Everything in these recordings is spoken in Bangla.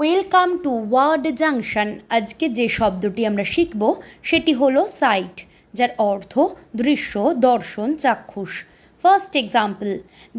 ওয়েলকাম টু ওয়ার্ড জাংশন আজকে যে শব্দটি আমরা শিখব সেটি হলো সাইট যার অর্থ দৃশ্য দর্শন চাক্ষুষ first example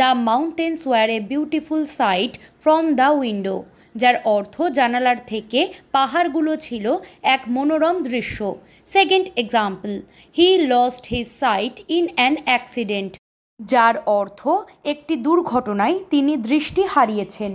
the mountains were a beautiful sight from the window যার অর্থ জানালার থেকে পাহাড়গুলো ছিল এক মনোরম দৃশ্য second example he lost his sight in an accident যার অর্থ একটি দুর্ঘটনায় তিনি দৃষ্টি হারিয়েছেন